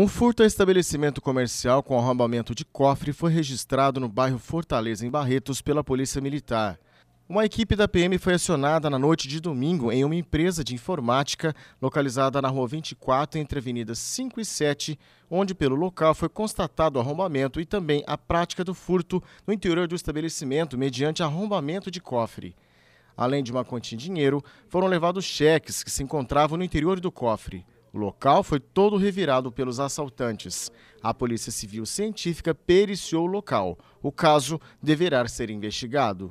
Um furto a estabelecimento comercial com arrombamento de cofre foi registrado no bairro Fortaleza, em Barretos, pela Polícia Militar. Uma equipe da PM foi acionada na noite de domingo em uma empresa de informática localizada na rua 24, entre avenidas 5 e 7, onde pelo local foi constatado o arrombamento e também a prática do furto no interior do estabelecimento mediante arrombamento de cofre. Além de uma quantia em dinheiro, foram levados cheques que se encontravam no interior do cofre. O local foi todo revirado pelos assaltantes. A Polícia Civil Científica periciou o local. O caso deverá ser investigado.